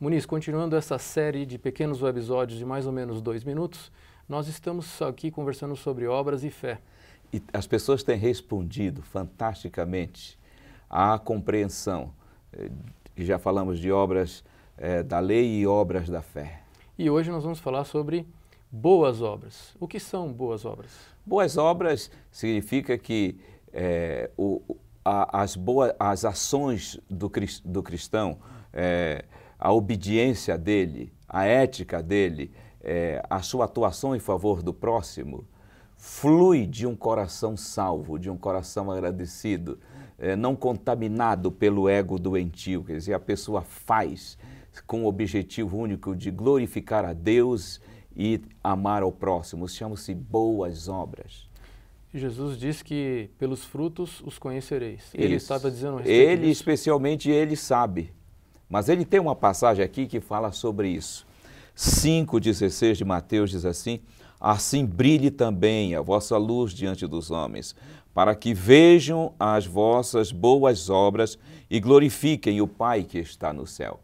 Muniz, continuando essa série de pequenos episódios de mais ou menos dois minutos, nós estamos aqui conversando sobre obras e fé. E as pessoas têm respondido fantasticamente à compreensão. Eh, já falamos de obras é, da lei e obras da fé. E hoje nós vamos falar sobre boas obras. O que são boas obras? Boas obras significa que é, o, a, as, boas, as ações do, do cristão. É, a obediência dele, a ética dele, é, a sua atuação em favor do próximo, flui de um coração salvo, de um coração agradecido, é, não contaminado pelo ego doentio. Quer dizer, a pessoa faz com o objetivo único de glorificar a Deus e amar ao próximo. Chamam-se boas obras. Jesus disse que pelos frutos os conhecereis. Ele, estava dizendo a respeito Ele, disso. especialmente, ele sabe mas ele tem uma passagem aqui que fala sobre isso. 5,16 de Mateus diz assim: Assim brilhe também a vossa luz diante dos homens, para que vejam as vossas boas obras e glorifiquem o Pai que está no céu.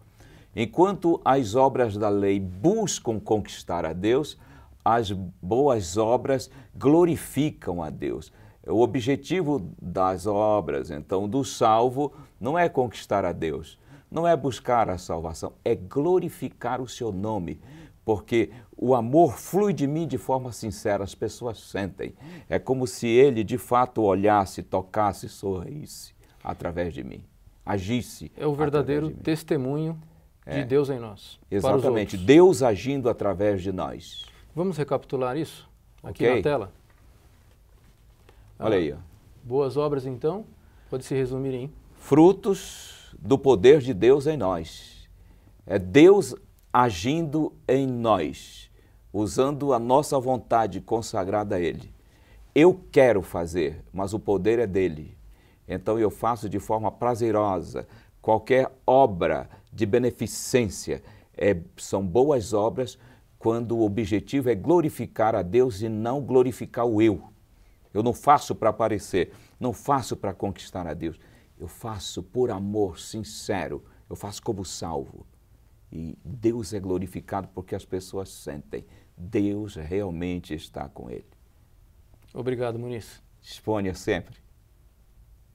Enquanto as obras da lei buscam conquistar a Deus, as boas obras glorificam a Deus. O objetivo das obras, então, do salvo não é conquistar a Deus, não é buscar a salvação, é glorificar o seu nome, porque o amor flui de mim de forma sincera, as pessoas sentem. É como se ele de fato olhasse, tocasse, sorrisse através de mim, agisse. É o verdadeiro de testemunho de é. Deus em nós. Exatamente, Deus agindo através de nós. Vamos recapitular isso aqui okay. na tela? Olha ah, aí. Ó. Boas obras, então, pode se resumir em frutos do poder de Deus em nós. É Deus agindo em nós, usando a nossa vontade consagrada a Ele. Eu quero fazer, mas o poder é dele. Então eu faço de forma prazerosa qualquer obra de beneficência. É, são boas obras quando o objetivo é glorificar a Deus e não glorificar o eu. Eu não faço para aparecer, não faço para conquistar a Deus eu faço por amor sincero, eu faço como salvo. E Deus é glorificado porque as pessoas sentem. Deus realmente está com ele. Obrigado, Muniz. Disponha sempre.